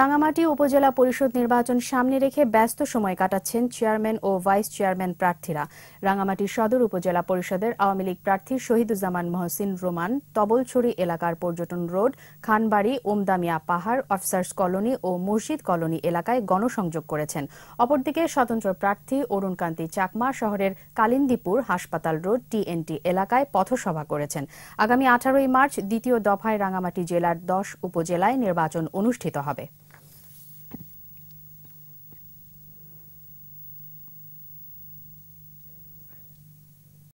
রাঙামাটি উপজেলা পরিষদ নির্বাচন সামনে রেখে ব্যস্ত সময় কাটাচ্ছেন চেয়ারম্যান ও ভাইস চেয়ারম্যান প্রার্থীরা রাঙামাটি সদর উপজেলা পরিষদের আওয়ামী লীগ প্রার্থী শহীদুজ্জামান মহসিন রোমান তবলছড়ি এলাকার পর্যটন রোড খানবাড়ি ওমদামিয়া পাহাড় অফিসার্স কলোনি ও মসজিদ কলোনি এলাকায় গণসংযোগ করেছেন অপরদিকে স্বতন্ত্র প্রার্থী অরুণকান্তি চাকমা শহরের কালিন্দীপুর হাসপাতাল রোড টিএনটি এলাকায় পথসভা করেছেন আগামী আঠারোই মার্চ দ্বিতীয় দফায় রাঙামাটি জেলার দশ উপজেলায় নির্বাচন অনুষ্ঠিত হবে